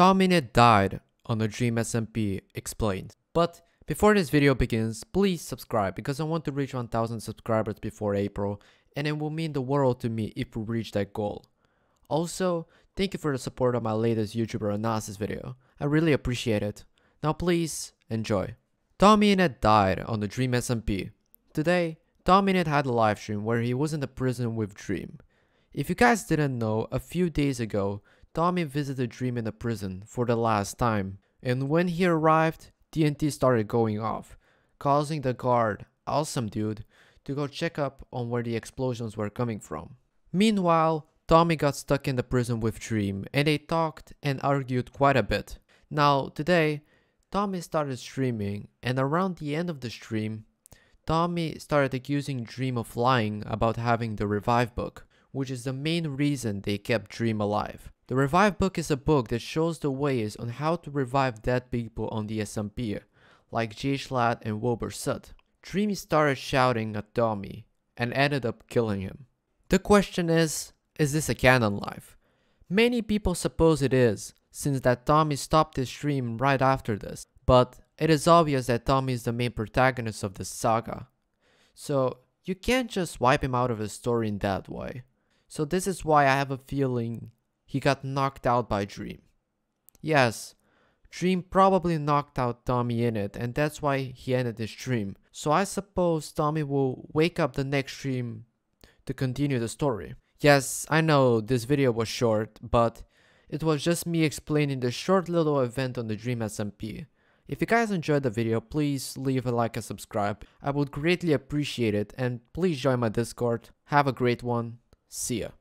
Dominant died on the Dream SMP explained. But before this video begins, please subscribe because I want to reach 1000 subscribers before April and it will mean the world to me if we reach that goal. Also, thank you for the support on my latest YouTuber analysis video. I really appreciate it. Now please, enjoy. Dominant died on the Dream SMP. Today, Dominant had a live stream where he was in the prison with Dream. If you guys didn't know, a few days ago, Tommy visited Dream in the prison for the last time, and when he arrived, TNT started going off, causing the guard, awesome dude, to go check up on where the explosions were coming from. Meanwhile, Tommy got stuck in the prison with Dream, and they talked and argued quite a bit. Now, today, Tommy started streaming, and around the end of the stream, Tommy started accusing Dream of lying about having the revive book, which is the main reason they kept Dream alive. The Revive book is a book that shows the ways on how to revive dead people on the SMP, like J. Schlatt and Wilbur Sutt. Dreamy started shouting at Domi and ended up killing him. The question is, is this a canon life? Many people suppose it is, since that Tommy stopped his stream right after this, but it is obvious that Tommy is the main protagonist of this saga. So you can't just wipe him out of the story in that way. So this is why I have a feeling he got knocked out by Dream. Yes, Dream probably knocked out Tommy in it, and that's why he ended his dream. So I suppose Tommy will wake up the next dream to continue the story. Yes, I know this video was short, but it was just me explaining the short little event on the Dream SMP. If you guys enjoyed the video, please leave a like and subscribe. I would greatly appreciate it and please join my Discord. Have a great one. See ya.